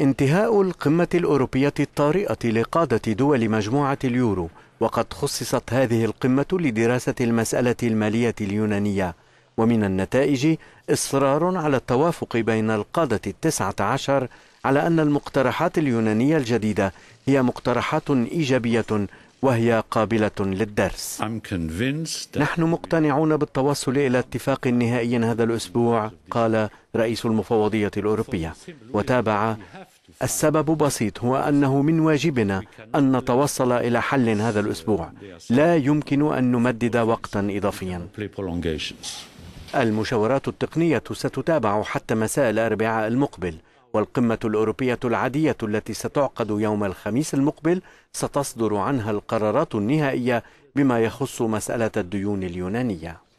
انتهاء القمة الأوروبية الطارئة لقادة دول مجموعة اليورو وقد خصصت هذه القمة لدراسة المسألة المالية اليونانية ومن النتائج إصرار على التوافق بين القادة التسعة عشر على أن المقترحات اليونانية الجديدة هي مقترحات إيجابية وهي قابلة للدرس نحن مقتنعون بالتوصل إلى اتفاق نهائي هذا الأسبوع قال رئيس المفوضية الأوروبية وتابع السبب بسيط هو أنه من واجبنا أن نتوصل إلى حل هذا الأسبوع لا يمكن أن نمدد وقتا إضافيا المشاورات التقنية ستتابع حتى مساء الأربعاء المقبل والقمة الأوروبية العادية التي ستعقد يوم الخميس المقبل ستصدر عنها القرارات النهائية بما يخص مسألة الديون اليونانية